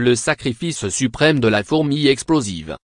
le sacrifice suprême de la fourmi explosive.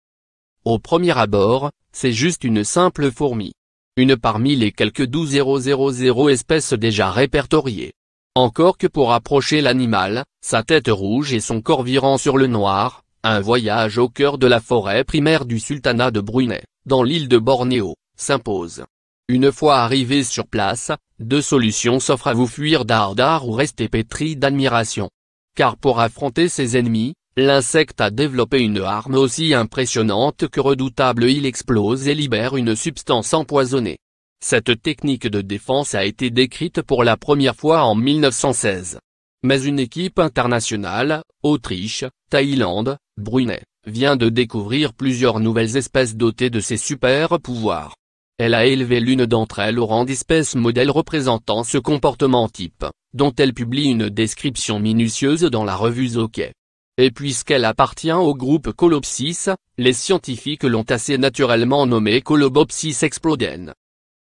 Au premier abord, c'est juste une simple fourmi. Une parmi les quelques 000 espèces déjà répertoriées. Encore que pour approcher l'animal, sa tête rouge et son corps virant sur le noir, un voyage au cœur de la forêt primaire du sultanat de Brunei, dans l'île de Bornéo, s'impose. Une fois arrivé sur place, deux solutions s'offrent à vous fuir d'Ardar ou rester pétri d'admiration car pour affronter ses ennemis, l'insecte a développé une arme aussi impressionnante que redoutable il explose et libère une substance empoisonnée. Cette technique de défense a été décrite pour la première fois en 1916. Mais une équipe internationale, Autriche, Thaïlande, Brunei, vient de découvrir plusieurs nouvelles espèces dotées de ces super pouvoirs. Elle a élevé l'une d'entre elles au rang d'espèce modèle représentant ce comportement type, dont elle publie une description minutieuse dans la revue Zoquet. Et puisqu'elle appartient au groupe Colopsis, les scientifiques l'ont assez naturellement nommée Colobopsis Exploden.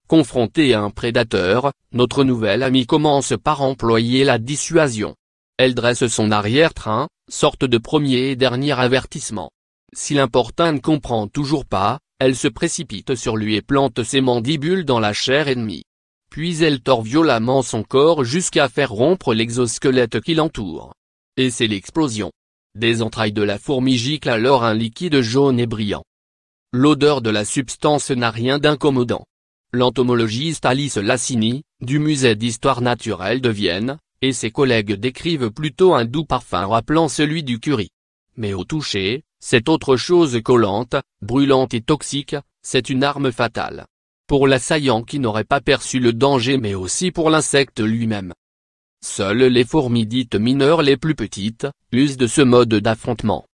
Confrontée à un prédateur, notre nouvelle amie commence par employer la dissuasion. Elle dresse son arrière-train, sorte de premier et dernier avertissement. Si l'important ne comprend toujours pas, elle se précipite sur lui et plante ses mandibules dans la chair ennemie. Puis elle tord violemment son corps jusqu'à faire rompre l'exosquelette qui l'entoure. Et c'est l'explosion. Des entrailles de la fourmi giclent alors un liquide jaune et brillant. L'odeur de la substance n'a rien d'incommodant. L'entomologiste Alice Lassini, du musée d'histoire naturelle de Vienne, et ses collègues décrivent plutôt un doux parfum rappelant celui du curry. Mais au toucher, cette autre chose collante, brûlante et toxique, c'est une arme fatale. Pour l'assaillant qui n'aurait pas perçu le danger mais aussi pour l'insecte lui-même. Seules les fourmidites mineures les plus petites, usent de ce mode d'affrontement.